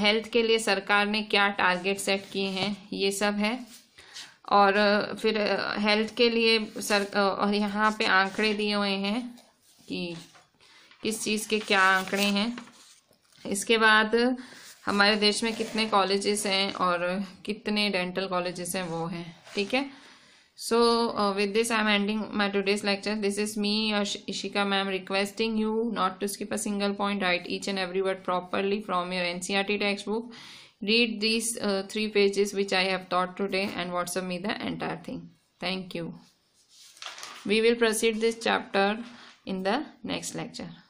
हेल्थ के लिए सरकार ने क्या टारगेट सेट किए हैं ये सब है और फिर हेल्थ के लिए सर और यहाँ पे आंकड़े दिए हुए हैं कि किस चीज़ के क्या आंकड़े हैं इसके बाद हमारे देश में कितने कॉलेजेस हैं और कितने डेंटल कॉलेजेस हैं वो हैं ठीक है so with this I am ending my today's lecture this is me Ishika ma'am requesting you not to skip a single point write each and every word properly from your N C R T text book read this three pages which I have thought taught today and WhatsApp me the entire thing thank you we will proceed this chapter in the next lecture